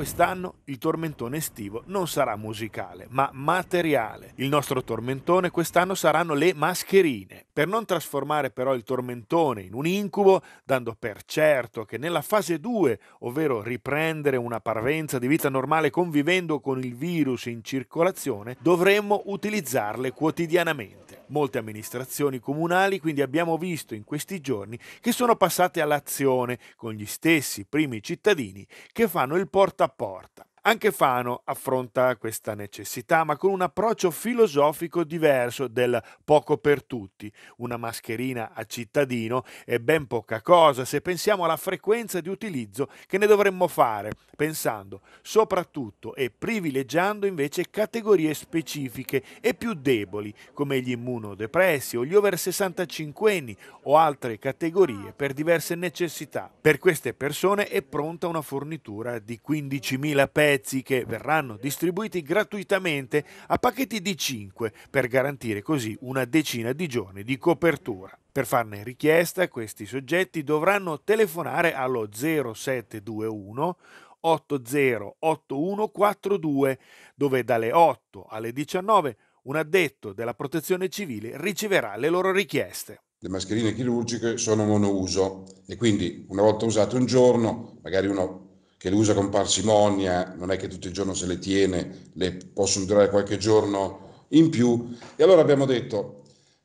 quest'anno il tormentone estivo non sarà musicale, ma materiale. Il nostro tormentone quest'anno saranno le mascherine. Per non trasformare però il tormentone in un incubo, dando per certo che nella fase 2, ovvero riprendere una parvenza di vita normale convivendo con il virus in circolazione, dovremmo utilizzarle quotidianamente molte amministrazioni comunali quindi abbiamo visto in questi giorni che sono passate all'azione con gli stessi primi cittadini che fanno il porta a porta. Anche Fano affronta questa necessità, ma con un approccio filosofico diverso del poco per tutti. Una mascherina a cittadino è ben poca cosa se pensiamo alla frequenza di utilizzo che ne dovremmo fare, pensando soprattutto e privilegiando invece categorie specifiche e più deboli, come gli immunodepressi o gli over 65 anni o altre categorie per diverse necessità. Per queste persone è pronta una fornitura di 15.000 pezzi prezzi che verranno distribuiti gratuitamente a pacchetti di 5 per garantire così una decina di giorni di copertura. Per farne richiesta questi soggetti dovranno telefonare allo 0721 808142 dove dalle 8 alle 19 un addetto della protezione civile riceverà le loro richieste. Le mascherine chirurgiche sono monouso e quindi una volta usate un giorno, magari uno che le usa con parsimonia, non è che tutto il giorno se le tiene, le possono durare qualche giorno in più. E allora abbiamo detto,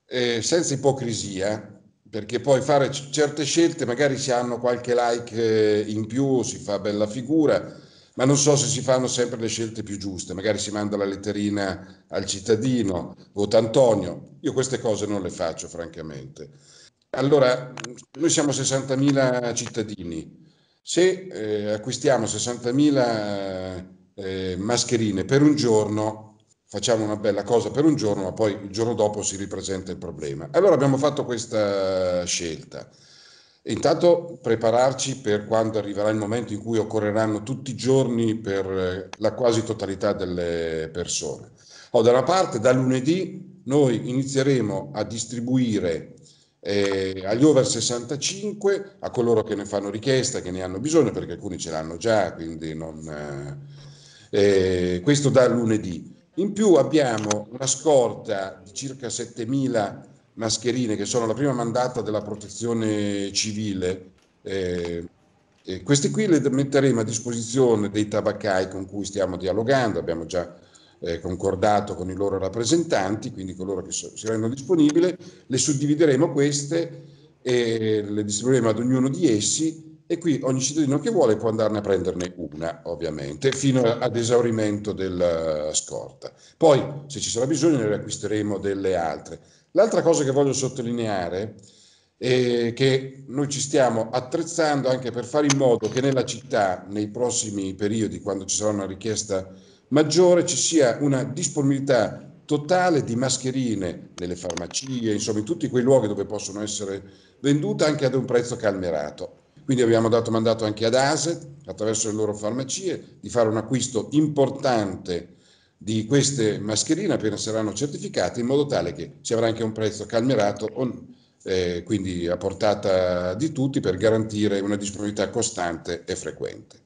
eh, senza ipocrisia, perché poi fare c- certe scelte, magari si hanno qualche like eh, in più, si fa bella figura, ma non so se si fanno sempre le scelte più giuste, magari si manda la letterina al cittadino, vota Antonio, io queste cose non le faccio francamente. Allora, noi siamo 60.000 cittadini, se eh, acquistiamo 60.000 eh, mascherine per un giorno, facciamo una bella cosa per un giorno, ma poi il giorno dopo si ripresenta il problema. Allora abbiamo fatto questa scelta. Intanto prepararci per quando arriverà il momento in cui occorreranno tutti i giorni per eh, la quasi totalità delle persone. O oh, da una parte, da lunedì noi inizieremo a distribuire eh, agli over 65, a coloro che ne fanno richiesta, che ne hanno bisogno, perché alcuni ce l'hanno già, quindi non, eh, eh questo da lunedì. In più abbiamo una scorta di circa 7.000 mascherine che sono la prima mandata della protezione civile. Eh, queste qui le metteremo a disposizione dei tabaccai con cui stiamo dialogando, abbiamo già eh, concordato con i loro rappresentanti, quindi coloro che so, si rendono disponibili, le suddivideremo queste e le distribuiremo ad ognuno di essi e qui ogni cittadino che vuole può andarne a prenderne una, ovviamente, fino certo. ad esaurimento della scorta. Poi, se ci sarà bisogno, ne acquisteremo delle altre. L'altra cosa che voglio sottolineare è che noi ci stiamo attrezzando anche per fare in modo che nella città, nei prossimi periodi, quando ci sarà una richiesta maggiore ci sia una disponibilità totale di mascherine nelle farmacie, insomma in tutti quei luoghi dove possono essere vendute anche ad un prezzo calmerato. Quindi abbiamo dato mandato anche ad ASET, attraverso le loro farmacie, di fare un acquisto importante di queste mascherine appena saranno certificate, in modo tale che ci avrà anche un prezzo calmerato, eh, quindi a portata di tutti, per garantire una disponibilità costante e frequente.